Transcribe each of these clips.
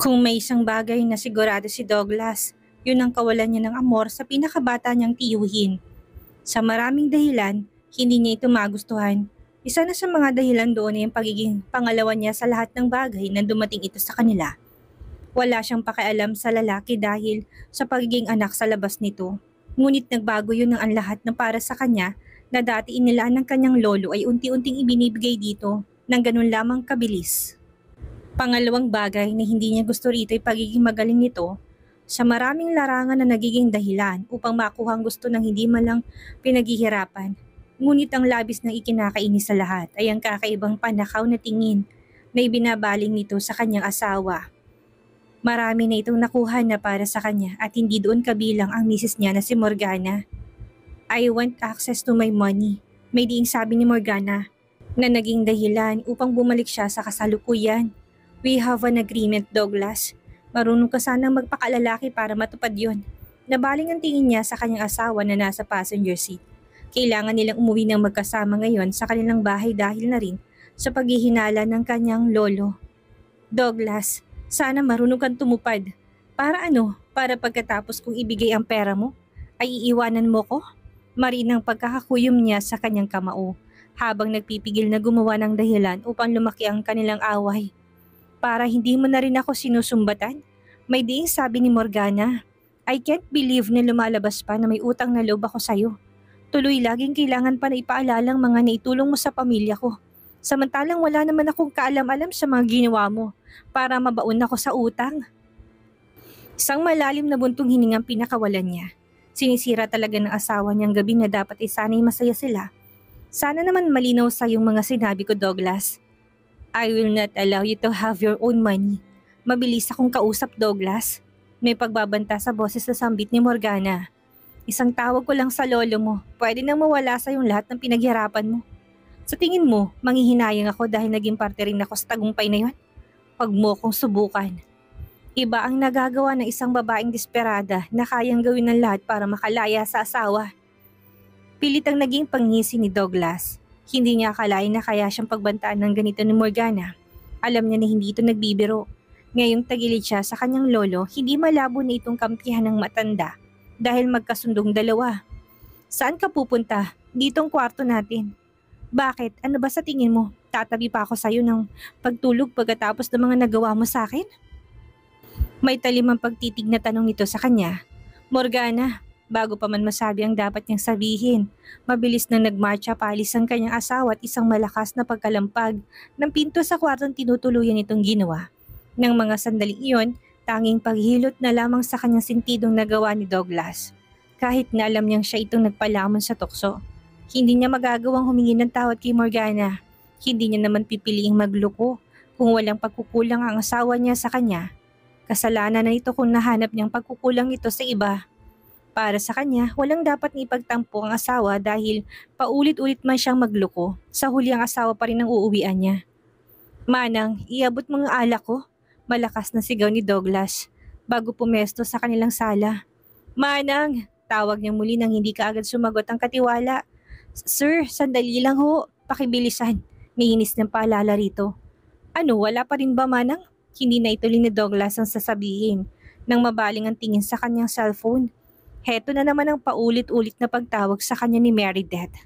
Kung may isang bagay na sigurado si Douglas, yun ang kawalan niya ng amor sa pinakabata niyang tiyuhin. Sa maraming dahilan, hindi niya ito magustuhan. Isa na sa mga dahilan doon ay ang pagiging pangalawa niya sa lahat ng bagay na dumating ito sa kanila. Wala siyang pakialam sa lalaki dahil sa pagiging anak sa labas nito. Ngunit nagbago yun ang lahat ng para sa kanya na dati inilaan ng kanyang lolo ay unti-unting ibinibigay dito ng ganun lamang kabilis. Pangalawang bagay na hindi niya gusto rito ay pagiging magaling nito sa maraming larangan na nagiging dahilan upang makuha ang gusto ng hindi malang pinaghihirapan. Ngunit ang labis na ikinakainis sa lahat ay ang kakaibang panakaw na tingin na ibinabaling nito sa kanyang asawa. Marami na itong nakuha na para sa kanya at hindi doon kabilang ang misis niya na si Morgana. I want access to my money, may diing sabi ni Morgana na naging dahilan upang bumalik siya sa kasalukuyan. We have an agreement, Douglas. Marunong ka sana magpakalalaki para matupad yon. Nabaling ang tingin niya sa kanyang asawa na nasa passenger seat. Kailangan nilang umuwi ng magkasama ngayon sa kanilang bahay dahil na rin sa paghihinala ng kanyang lolo. Douglas, sana marunong kang tumupad. Para ano? Para pagkatapos kong ibigay ang pera mo, ay iiwanan mo ko? Marinang pagkakakuyom niya sa kanyang kamao habang nagpipigil na gumawa ng dahilan upang lumaki ang kanilang away para hindi mo na rin ako sinusumbatan? May diing sabi ni Morgana. I can't believe na lumalabas pa na may utang na loob ako sa'yo. Tuloy laging kailangan pa na ipaalalang mga naitulong mo sa pamilya ko. Samantalang wala naman akong kaalam-alam sa mga ginawa mo para mabaon ako sa utang. Isang malalim na buntong hiningang pinakawalan niya. Sinisira talaga ng asawa niyang gabi na dapat isanay masaya sila. Sana naman malinaw sa yung mga sinabi ko, Douglas. I will not allow you to have your own money. Mabilis akong kausap, Douglas. May pagbabanta sa boses sa sambit ni Morgana. Isang tawag ko lang sa lolo mo, pwede nang mawala sa yung lahat ng pinaghirapan mo. Sa tingin mo, manghihinayang ako dahil naging parte rin ako sa tagumpay na yon? Pag mo kong subukan. Iba ang nagagawa ng isang babaeng desperada na kayang gawin ng lahat para makalaya sa asawa. Pilit ang naging pangisi ni Douglas hindi niya akalain na kaya siyang pagbantaan ng ganito ni Morgana. Alam niya na hindi ito nagbibiro. Ngayong tagilid siya sa kanyang lolo, hindi malabo na itong kampihan ng matanda dahil magkasundong dalawa. Saan ka pupunta? Ditong kwarto natin. Bakit? Ano ba sa tingin mo? Tatabi pa ako sa'yo ng pagtulog pagkatapos ng mga nagawa mo sa akin? May talimang pagtitig na tanong ito sa kanya. Morgana, Bago pa man masabi ang dapat niyang sabihin, mabilis na nagmarcha palis ang kanyang asawa at isang malakas na pagkalampag ng pinto sa kwartong tinutuluyan itong ginawa. Nang mga sandaling iyon, tanging paghilot na lamang sa kanyang sintidong nagawa ni Douglas. Kahit na alam niyang siya itong nagpalamon sa tukso, hindi niya magagawang humingi ng tawad kay Morgana. Hindi niya naman pipiliing magloko kung walang pagkukulang ang asawa niya sa kanya. Kasalanan na ito kung nahanap niyang pagkukulang ito sa iba. Para sa kanya, walang dapat na ipagtampo ang asawa dahil paulit-ulit man siyang magloko, sa huli ang asawa pa rin ang uuwian niya. Manang, iabot mga ala ko, malakas na sigaw ni Douglas bago pumesto sa kanilang sala. Manang, tawag niya muli nang hindi kaagad sumagot ang katiwala. Sir, sandali lang ho, pakibilisan. May hinis ng paalala rito. Ano, wala pa rin ba manang? Hindi na ituloy ni Douglas ang sasabihin nang mabaling ang tingin sa kanyang cellphone Heto na naman ang paulit-ulit na pagtawag sa kanya ni Meredith.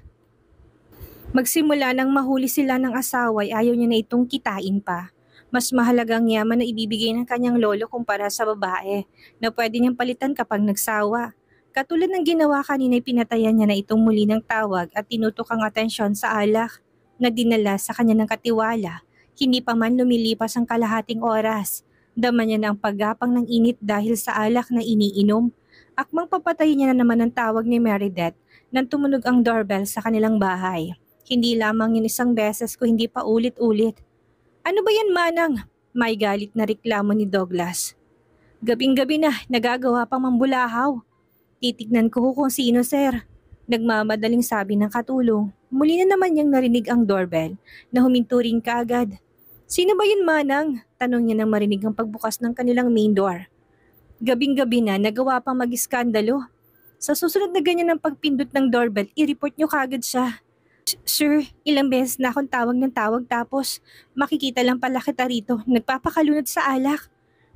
Magsimula nang mahuli sila ng asawa ay ayaw niya na itong kitain pa. Mas mahalagang yaman na ibibigay ng kanyang lolo kumpara sa babae na pwede niyang palitan kapag nagsawa. Katulad ng ginawa kanina pinatayan niya na itong muli ng tawag at tinutok ang atensyon sa alak na dinala sa kanya ng katiwala. Hindi pa man lumilipas ang kalahating oras. Daman niya na ang paggapang ng init dahil sa alak na iniinom Akmang papatayin niya na naman ang tawag ni Meredith nang tumunog ang doorbell sa kanilang bahay. Hindi lamang yun isang beses ko hindi pa ulit-ulit. Ano ba yan manang? May galit na reklamo ni Douglas. Gabing-gabi na, nagagawa pang mambulahaw. Titignan ko kung sino sir. Nagmamadaling sabi ng katulong. Muli na naman niyang narinig ang doorbell na huminto rin kaagad. Sino ba yun manang? Tanong niya nang marinig ang pagbukas ng kanilang main door gabing-gabi na nagawa pang mag-iskandalo. Sa susunod na ganyan ng pagpindot ng doorbell, i-report nyo kagad siya. Sir, ilang beses na akong tawag ng tawag tapos makikita lang pala kita rito, nagpapakalunod sa alak.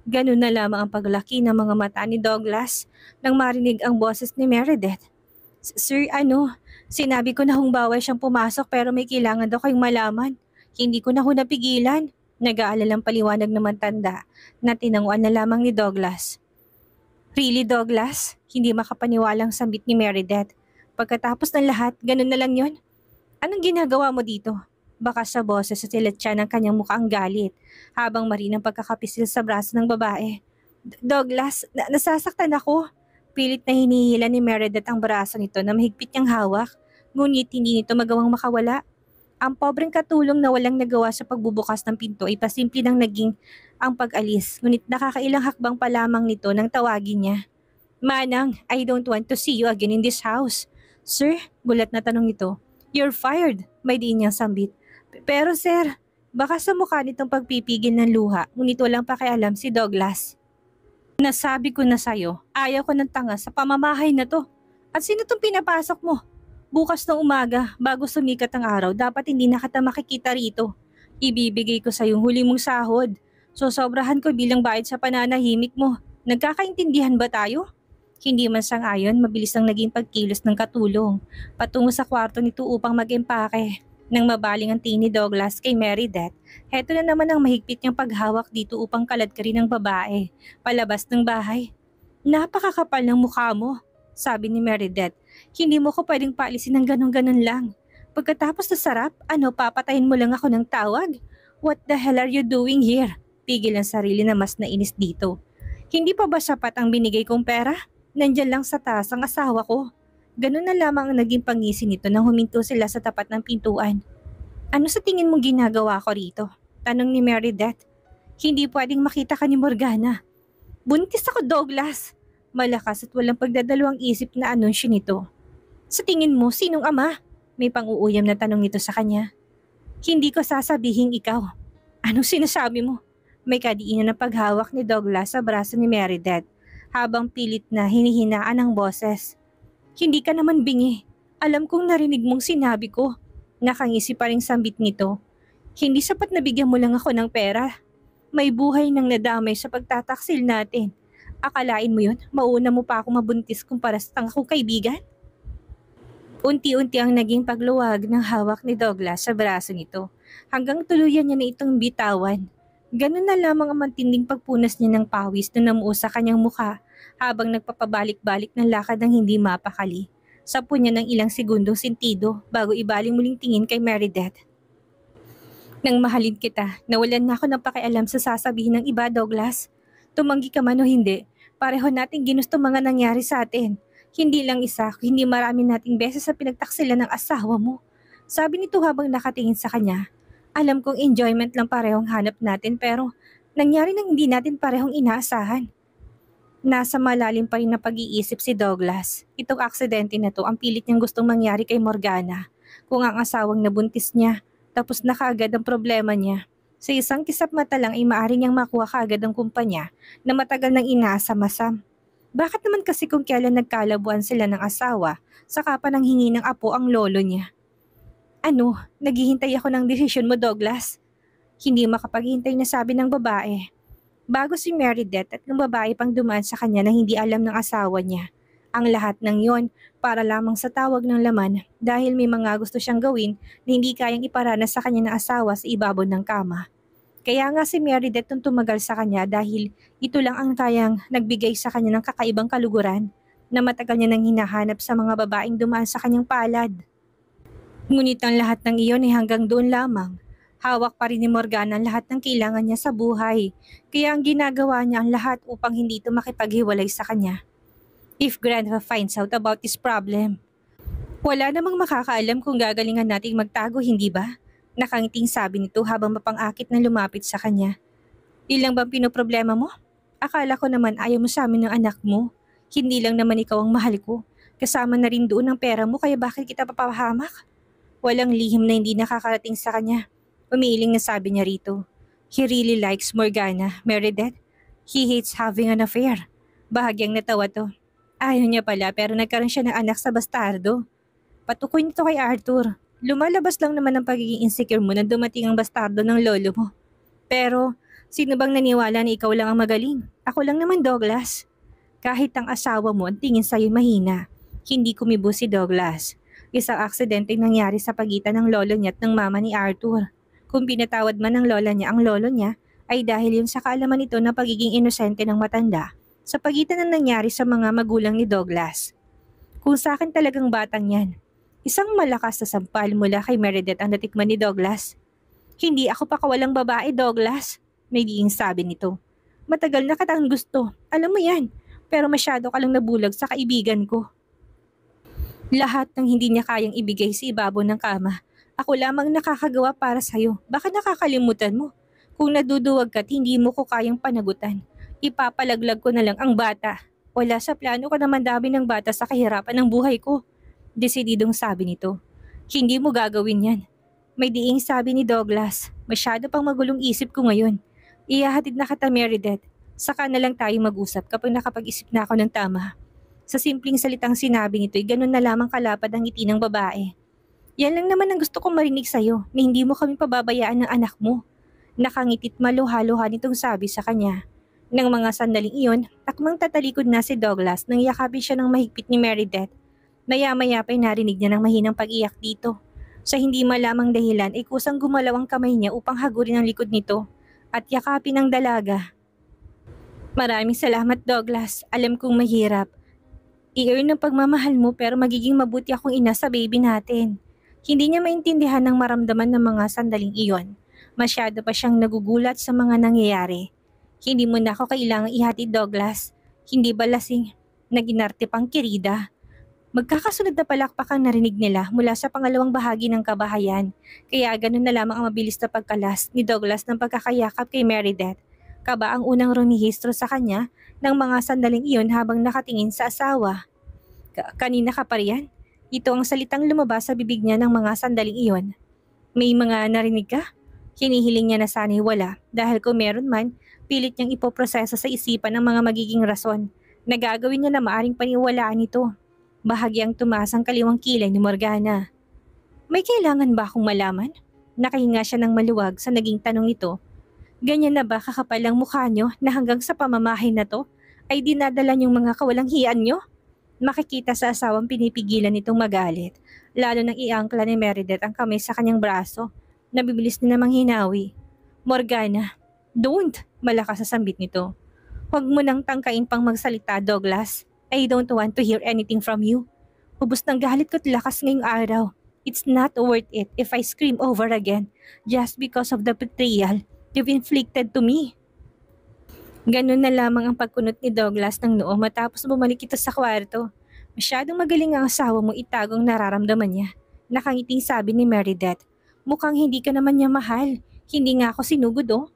Ganun na lamang ang paglaki ng mga mata ni Douglas nang marinig ang boses ni Meredith. Sir, ano, sinabi ko na hong siyang pumasok pero may kailangan daw kayong malaman. Hindi ko na ho napigilan. Nag-aalalang paliwanag ng matanda na tinanguan na lamang ni Douglas. Really, Douglas? Hindi makapaniwalang sambit ni Meredith. Pagkatapos ng lahat, ganun na lang yon. Anong ginagawa mo dito? Baka sa boses at siya ng kanyang mukhang galit, habang marin ang pagkakapisil sa braso ng babae. Douglas, na- nasasaktan ako. Pilit na hinihila ni Meredith ang braso nito na mahigpit niyang hawak, ngunit hindi nito magawang makawala. Ang pobreng katulong na walang nagawa sa pagbubukas ng pinto ay pasimple nang naging ang pag-alis, ngunit nakakailang hakbang pa lamang nito nang tawagin niya. Manang, I don't want to see you again in this house. Sir, gulat na tanong ito. You're fired, may diin niyang sambit. Pero sir, baka sa mukha nitong pagpipigil ng luha, ngunit walang pakialam si Douglas. Nasabi ko na sa'yo, ayaw ko ng tanga sa pamamahay na to. At sino tong pinapasok mo? Bukas ng umaga, bago sumikat ang araw, dapat hindi na kita makikita rito. Ibibigay ko sa'yo yung huli mong sahod. So sobrahan ko bilang bayad sa pananahimik mo. Nagkakaintindihan ba tayo? Hindi man sangayon, mabilis ang naging pagkilos ng katulong patungo sa kwarto nito upang mag-empake. Nang mabaling ang tini Douglas kay Mary Death, heto na naman ang mahigpit niyang paghawak dito upang kalad ka rin ng babae, palabas ng bahay. Napakakapal ng mukha mo, sabi ni Mary Death. Hindi mo ko pwedeng paalisin ng ganun-ganun lang. Pagkatapos na sarap, ano papatayin mo lang ako ng tawag? What the hell are you doing here? pigil ang sarili na mas nainis dito. Hindi pa ba sapat ang binigay kong pera? Nandyan lang sa taas ang asawa ko. Ganun na lamang ang naging pangisi nito nang huminto sila sa tapat ng pintuan. Ano sa tingin mong ginagawa ko rito? Tanong ni Meredith. Hindi pwedeng makita ka ni Morgana. Buntis ako, Douglas. Malakas at walang pagdadalawang isip na anunsyo nito. Sa tingin mo, sinong ama? May pang-uuyam na tanong nito sa kanya. Hindi ko sasabihin ikaw. Anong sinasabi mo? May kadiinan na paghawak ni Douglas sa braso ni Meredith habang pilit na hinihinaan ang boses. Hindi ka naman bingi. Alam kong narinig mong sinabi ko. Nakangisi pa rin sambit nito. Hindi sapat nabigyan mo lang ako ng pera. May buhay nang nadamay sa pagtataksil natin. Akalain mo yun, mauna mo pa ako mabuntis kumpara sa tanga kong kaibigan? Unti-unti ang naging pagluwag ng hawak ni Douglas sa braso nito hanggang tuluyan niya na itong bitawan. Ganun na lamang ang mantinding pagpunas niya ng pawis na namuo sa kanyang mukha habang nagpapabalik-balik ng lakad ng hindi mapakali. Sapo niya ng ilang segundo sentido bago ibaling muling tingin kay Meredith. Nang mahalin kita, nawalan na ako ng pakialam sa sasabihin ng iba, Douglas. Tumanggi ka man o hindi, pareho nating ginusto mga nangyari sa atin. Hindi lang isa, hindi marami nating beses sa pinagtaksila ng asawa mo. Sabi nito habang nakatingin sa kanya alam kong enjoyment lang parehong hanap natin pero nangyari nang hindi natin parehong inaasahan. Nasa malalim pa rin na pag-iisip si Douglas. Itong aksidente na to ang pilit niyang gustong mangyari kay Morgana. Kung ang asawang nabuntis niya, tapos na kaagad ang problema niya. Sa isang kisap mata lang ay maaari niyang makuha kaagad ang kumpanya na matagal nang inaasa-masam. Bakit naman kasi kung kailan nagkalabuan sila ng asawa, saka pa nang hingi ng apo ang lolo niya? Ano, naghihintay ako ng desisyon mo, Douglas. Hindi makapaghintay na sabi ng babae. Bago si Meredith at ng babae pang dumaan sa kanya na hindi alam ng asawa niya. Ang lahat ng yon para lamang sa tawag ng laman dahil may mga gusto siyang gawin na hindi kayang iparana sa kanya ng asawa sa ibabon ng kama. Kaya nga si Meredith nung tumagal sa kanya dahil ito lang ang kayang nagbigay sa kanya ng kakaibang kaluguran na matagal niya nang hinahanap sa mga babaeng dumaan sa kanyang palad. Ngunit ang lahat ng iyon ay hanggang doon lamang. Hawak pa rin ni Morgana ang lahat ng kailangan niya sa buhay, kaya ang ginagawa niya ang lahat upang hindi ito makipaghiwalay sa kanya. If Grandpa finds out about this problem, wala namang makakaalam kung gagalingan nating magtago, hindi ba? Nakangiting sabi nito habang mapangakit na lumapit sa kanya. Ilang bang pinoproblema mo? Akala ko naman ayaw mo sa amin ng anak mo. Hindi lang naman ikaw ang mahal ko. Kasama na rin doon ang pera mo kaya bakit kita papahamak? Walang lihim na hindi nakakarating sa kanya. Umiiling na sabi niya rito. He really likes Morgana, Meredith. He hates having an affair. Bahagyang natawa to. Ayaw niya pala pero nagkaroon siya ng anak sa bastardo. Patukoy nito kay Arthur. Lumalabas lang naman ang pagiging insecure mo na dumating ang bastardo ng lolo mo. Pero, sino bang naniwala na ikaw lang ang magaling? Ako lang naman, Douglas. Kahit ang asawa mo ang tingin sa'yo mahina, hindi kumibo si Douglas isang aksidente nangyari sa pagitan ng lolo niya at ng mama ni Arthur. Kung pinatawad man ng lola niya ang lolo niya, ay dahil yun sa kaalaman nito na pagiging inosente ng matanda sa pagitan ng nangyari sa mga magulang ni Douglas. Kung sa akin talagang batang yan, isang malakas na sampal mula kay Meredith ang natikman ni Douglas. Hindi ako pa kawalang babae, Douglas, may diing sabi nito. Matagal na katang gusto, alam mo yan, pero masyado ka lang nabulag sa kaibigan ko. Lahat ng hindi niya kayang ibigay sa ibabaw ng kama. Ako lamang nakakagawa para sa'yo. Baka nakakalimutan mo. Kung naduduwag ka't hindi mo ko kayang panagutan. Ipapalaglag ko na lang ang bata. Wala sa plano ko naman mandami ng bata sa kahirapan ng buhay ko. Desididong sabi nito. Hindi mo gagawin yan. May diing sabi ni Douglas. Masyado pang magulong isip ko ngayon. Iyahatid na kita, Meredith. Saka na lang tayo mag-usap kapag nakapag-isip na ako ng tama. Sa simpleng salitang sinabi nito'y ganun na lamang kalapad ang ngiti ng babae. Yan lang naman ang gusto kong marinig sa'yo na hindi mo kami pababayaan ng anak mo. Nakangitit maluhaluha nitong sabi sa kanya. Nang mga sandaling iyon, takmang tatalikod na si Douglas nang yakapin siya ng mahigpit ni Meredith. Maya-maya pa'y narinig niya ng mahinang pag-iyak dito. Sa hindi malamang dahilan ay kusang gumalaw ang kamay niya upang hagurin ang likod nito at yakapin ang dalaga. Maraming salamat Douglas, alam kong mahirap i-earn ng pagmamahal mo pero magiging mabuti akong ina sa baby natin. Hindi niya maintindihan ng maramdaman ng mga sandaling iyon. Masyado pa siyang nagugulat sa mga nangyayari. Hindi mo na ako kailangang ihati Douglas. Hindi ba lasing na ginarte pang kirida? Magkakasunod na palakpakang narinig nila mula sa pangalawang bahagi ng kabahayan. Kaya ganun na lamang ang mabilis na pagkalas ni Douglas ng pagkakayakap kay Meredith Kaba ang unang rumihistro sa kanya ng mga sandaling iyon habang nakatingin sa asawa. Ka- kanina ka pa riyan? Ito ang salitang lumabas sa bibig niya ng mga sandaling iyon. May mga narinig ka? Hinihiling niya na sana'y wala dahil kung meron man, pilit niyang ipoproseso sa isipan ang mga magiging rason na gagawin niya na maaring paniwalaan ito. Bahagyang tumaas ang kaliwang kilay ni Morgana. May kailangan ba akong malaman? Nakahinga siya ng maluwag sa naging tanong ito Ganyan na ba kakapal ang mukha nyo na hanggang sa pamamahay na to ay dinadala niyong mga kawalang hiyan nyo? Makikita sa asawang pinipigilan nitong magalit, lalo nang iangkla ni Meredith ang kamay sa kanyang braso. Nabibilis na namang hinawi. Morgana, don't! Malakas sa sambit nito. Huwag mo nang tangkain pang magsalita, Douglas. I don't want to hear anything from you. Ubus ng galit ko't lakas ngayong araw. It's not worth it if I scream over again just because of the betrayal you've inflicted to me. Ganun na lamang ang pagkunot ni Douglas ng noo matapos bumalik ito sa kwarto. Masyadong magaling ang asawa mo itagong nararamdaman niya. Nakangiting sabi ni Meredith, mukhang hindi ka naman niya mahal. Hindi nga ako sinugod oh.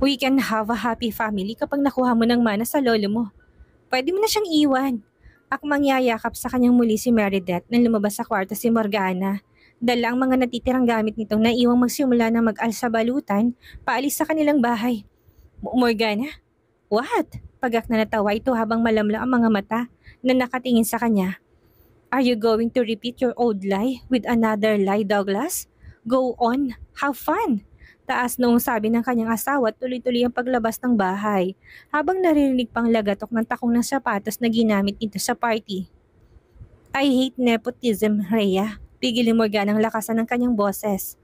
We can have a happy family kapag nakuha mo ng mana sa lolo mo. Pwede mo na siyang iwan. Akmang yayakap sa kanyang muli si Meredith nang lumabas sa kwarto si Morgana. Dala ang mga natitirang gamit nitong naiwang magsimula ng mag-alsa balutan paalis sa kanilang bahay. Morgana? What? Pagak na natawa ito habang malamla ang mga mata na nakatingin sa kanya. Are you going to repeat your old lie with another lie, Douglas? Go on, have fun! Taas noong sabi ng kanyang asawa at tuloy-tuloy ang paglabas ng bahay habang narinig pang lagatok ng takong ng sapatos na ginamit nito sa party. I hate nepotism, Rhea. Pigil ni Morgan ang lakasan ng kanyang boses.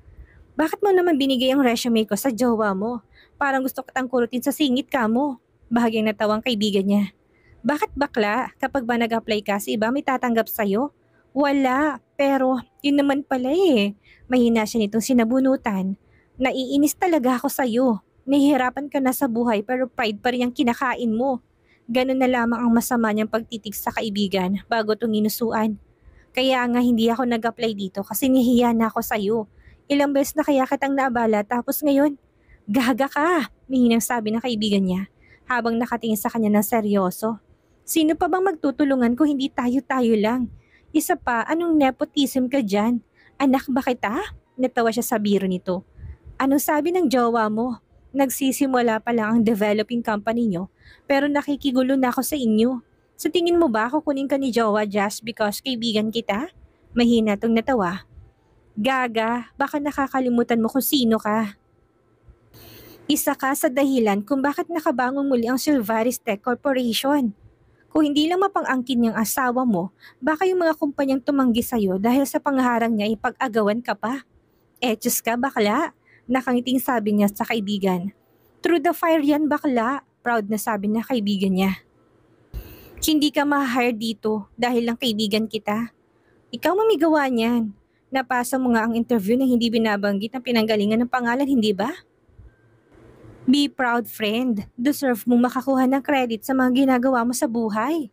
Bakit mo naman binigay ang resume ko sa jowa mo? Parang gusto kitang kurutin sa singit ka mo. Bahagyang natawang kaibigan niya. Bakit bakla? Kapag ba nag-apply ka sa iba, may tatanggap sa'yo? Wala. Pero yun naman pala eh. Mahina siya nitong sinabunutan. Naiinis talaga ako sa'yo. Nahihirapan ka na sa buhay pero pride pa rin ang kinakain mo. Ganun na lamang ang masama niyang pagtitig sa kaibigan bago itong inusuan. Kaya nga hindi ako nag-apply dito kasi nihiya na ako sa'yo. Ilang beses na kaya kitang naabala tapos ngayon, gaga ka, mihinang sabi ng kaibigan niya habang nakatingin sa kanya ng seryoso. Sino pa bang magtutulungan ko hindi tayo-tayo lang? Isa pa, anong nepotism ka dyan? Anak ba kita? Natawa siya sa biro nito. Anong sabi ng jowa mo? Nagsisimula pa lang ang developing company nyo, pero nakikigulo na ako sa inyo. Sa tingin mo ba kukunin ka ni Jowa just because kaibigan kita? Mahina tong natawa. Gaga, baka nakakalimutan mo kung sino ka. Isa ka sa dahilan kung bakit nakabangon muli ang Silvaris Tech Corporation. Kung hindi lang mapangangkin niyang asawa mo, baka yung mga kumpanyang tumanggi sa'yo dahil sa pangharang niya ipag-agawan ka pa. Eh, Eches ka, bakla. Nakangiting sabi niya sa kaibigan. Through the fire yan, bakla. Proud na sabi na kaibigan niya hindi ka ma-hire dito dahil lang kaibigan kita. Ikaw mamigawa niyan. Napasa mo nga ang interview na hindi binabanggit ang pinanggalingan ng pangalan, hindi ba? Be proud friend. Deserve mong makakuha ng credit sa mga ginagawa mo sa buhay.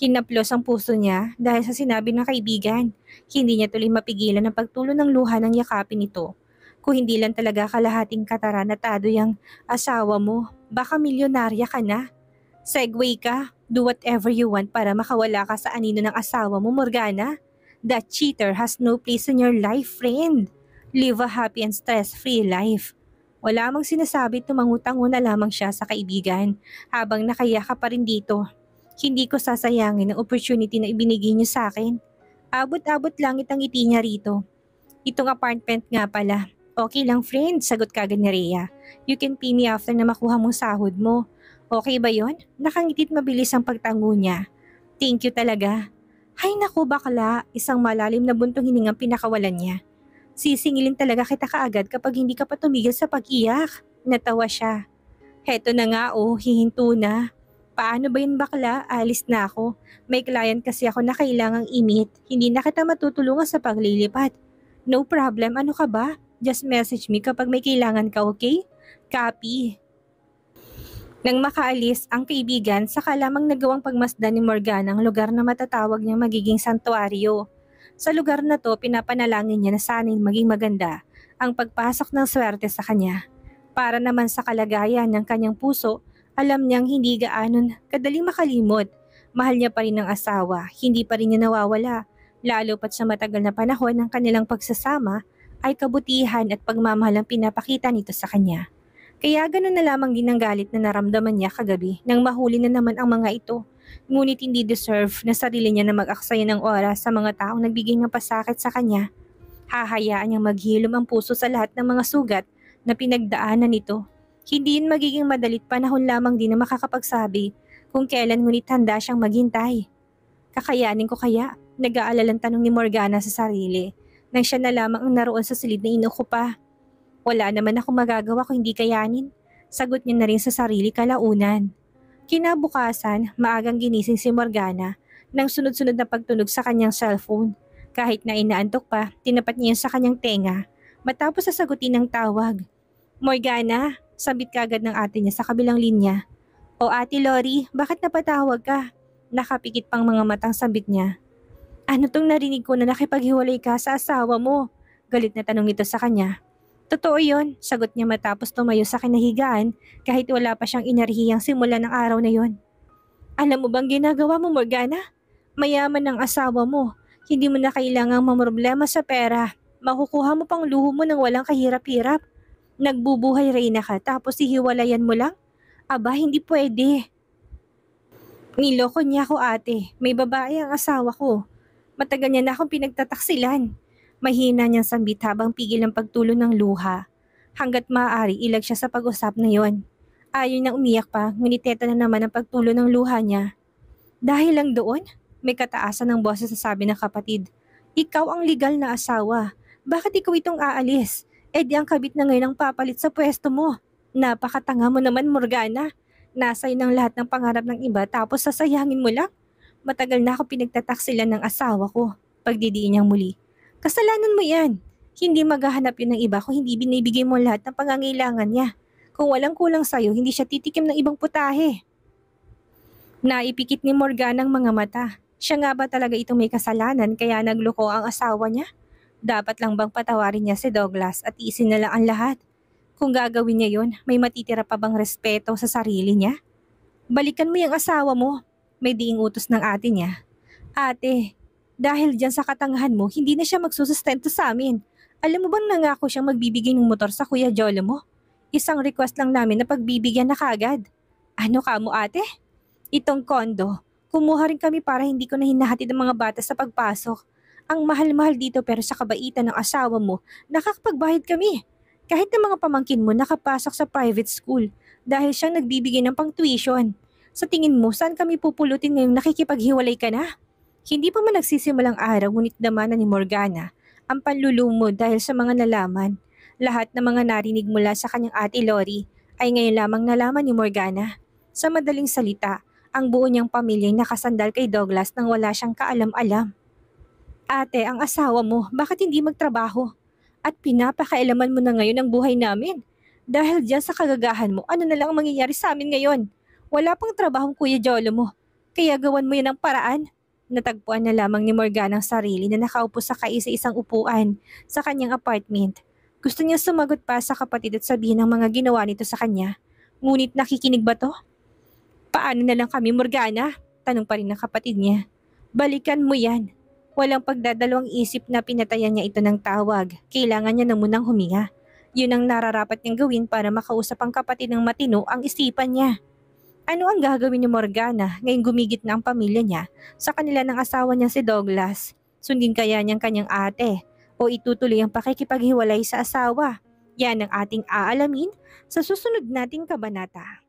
Hinaplos ang puso niya dahil sa sinabi ng kaibigan. Hindi niya tuloy mapigilan ang pagtulo ng luha ng yakapin nito. Kung hindi lang talaga kalahating kataranatado yung asawa mo, baka milyonarya ka na Segway ka. Do whatever you want para makawala ka sa anino ng asawa mo, Morgana. That cheater has no place in your life, friend. Live a happy and stress-free life. Wala mang sinasabi tumangutang na lamang siya sa kaibigan habang nakaya ka pa rin dito. Hindi ko sasayangin ang opportunity na ibinigay niyo sa akin. Abot-abot langit ang ngiti niya rito. Itong apartment nga pala. Okay lang friend, sagot kagad ni Rhea. You can pay me after na makuha mong sahod mo. Okay ba yon? Nakangitit mabilis ang pagtango niya. Thank you talaga. Hay naku bakla, isang malalim na buntong hiningang pinakawalan niya. Sisingilin talaga kita kaagad kapag hindi ka pa tumigil sa pag-iyak. Natawa siya. Heto na nga oh, hihinto na. Paano ba yun bakla? Alis na ako. May client kasi ako na kailangang imit. Hindi na kita matutulungan sa paglilipat. No problem, ano ka ba? Just message me kapag may kailangan ka, okay? Copy. Nang makaalis ang kaibigan, saka lamang nagawang pagmasdan ni Morgan ang lugar na matatawag niyang magiging santuaryo. Sa lugar na to, pinapanalangin niya na sana'y maging maganda ang pagpasok ng swerte sa kanya. Para naman sa kalagayan ng kanyang puso, alam niyang hindi gaano kadaling makalimot. Mahal niya pa rin ang asawa, hindi pa rin niya nawawala. Lalo pat sa matagal na panahon ng kanilang pagsasama ay kabutihan at pagmamahal ang pinapakita nito sa kanya. Kaya ganun na lamang din ang galit na naramdaman niya kagabi nang mahuli na naman ang mga ito. Ngunit hindi deserve na sarili niya na mag-aksaya ng oras sa mga taong nagbigay ng pasakit sa kanya. Hahayaan niyang maghilom ang puso sa lahat ng mga sugat na pinagdaanan nito. Hindi yun magiging madalit panahon lamang din na makakapagsabi kung kailan ngunit handa siyang maghintay. Kakayanin ko kaya? Nag-aalalang tanong ni Morgana sa sarili nang siya na lamang ang naroon sa silid na inukupa. Wala naman ako magagawa kung hindi kayanin. Sagot niya na rin sa sarili kalaunan. Kinabukasan, maagang ginising si Morgana nang sunod-sunod na pagtunog sa kanyang cellphone. Kahit na inaantok pa, tinapat niya yun sa kanyang tenga matapos sasagutin ng tawag. Morgana, sabit kagad ng ate niya sa kabilang linya. O ate Lori, bakit napatawag ka? Nakapikit pang mga matang sabit niya. Ano tong narinig ko na nakipaghiwalay ka sa asawa mo? Galit na tanong ito sa kanya. Totoo yon, sagot niya matapos tumayo sa kinahigaan kahit wala pa siyang inerhiyang simula ng araw na yon. Alam mo bang ginagawa mo Morgana? Mayaman ang asawa mo. Hindi mo na kailangang mamroblema sa pera. Makukuha mo pang luho mo nang walang kahirap-hirap. Nagbubuhay Reyna ka tapos ihiwalayan mo lang? Aba, hindi pwede. Niloko niya ako ate. May babae ang asawa ko. Matagal niya na akong pinagtataksilan. Mahina niyang sambit habang pigil ang pagtulo ng luha. Hanggat maaari, ilag siya sa pag-usap na yon. Ayaw niyang umiyak pa, ngunit teta na naman ang pagtulo ng luha niya. Dahil lang doon, may kataasan ng boses na sabi ng kapatid. Ikaw ang legal na asawa. Bakit ikaw itong aalis? Eh di ang kabit na ngayon ang papalit sa pwesto mo. Napakatanga mo naman, Morgana. Nasa'yo ng lahat ng pangarap ng iba tapos sasayangin mo lang. Matagal na ako pinagtatak sila ng asawa ko. Pagdidiin niyang muli. Kasalanan mo yan. Hindi maghahanap yun ng iba kung hindi binibigay mo lahat ng pangangailangan niya. Kung walang kulang sa'yo, hindi siya titikim ng ibang putahe. Naipikit ni Morgan ang mga mata. Siya nga ba talaga itong may kasalanan kaya nagloko ang asawa niya? Dapat lang bang patawarin niya si Douglas at iisin na lang ang lahat? Kung gagawin niya yon, may matitira pa bang respeto sa sarili niya? Balikan mo yung asawa mo. May diing utos ng ate niya. Ate, dahil dyan sa katangahan mo, hindi na siya magsusustento sa amin. Alam mo bang nangako siyang magbibigay ng motor sa Kuya Jolo mo? Isang request lang namin na pagbibigyan na kagad. Ano ka mo ate? Itong kondo, kumuha rin kami para hindi ko na hinahatid ang mga bata sa pagpasok. Ang mahal-mahal dito pero sa kabaitan ng asawa mo, nakakapagbayad kami. Kahit ng mga pamangkin mo nakapasok sa private school dahil siyang nagbibigay ng pang-tuition. Sa tingin mo, saan kami pupulutin ngayong nakikipaghiwalay ka na? Hindi pa man nagsisimulang araw ngunit naman na ni Morgana ang panlulumod dahil sa mga nalaman. Lahat ng mga narinig mula sa kanyang ate Lori ay ngayon lamang nalaman ni Morgana. Sa madaling salita, ang buo niyang ay nakasandal kay Douglas nang wala siyang kaalam-alam. Ate, ang asawa mo, bakit hindi magtrabaho? At pinapakailaman mo na ngayon ang buhay namin. Dahil diyan sa kagagahan mo, ano na lang ang mangyayari sa amin ngayon? Wala pang trabaho, Kuya Jolo mo. Kaya gawan mo yan ng paraan Natagpuan na lamang ni Morgana ang sarili na nakaupo sa kaisa-isang upuan sa kanyang apartment. Gusto niya sumagot pa sa kapatid at sabihin ang mga ginawa nito sa kanya. Ngunit nakikinig ba to? Paano na lang kami, Morgana? Tanong pa rin ng kapatid niya. Balikan mo yan. Walang pagdadalawang isip na pinatayan niya ito ng tawag. Kailangan niya na munang huminga. Yun ang nararapat niyang gawin para makausap ang kapatid ng matino ang isipan niya. Ano ang gagawin ni Morgana ngayong gumigit na ang pamilya niya sa kanila ng asawa niya si Douglas? Sundin kaya niyang kanyang ate o itutuloy ang pakikipaghiwalay sa asawa? Yan ang ating aalamin sa susunod nating kabanata.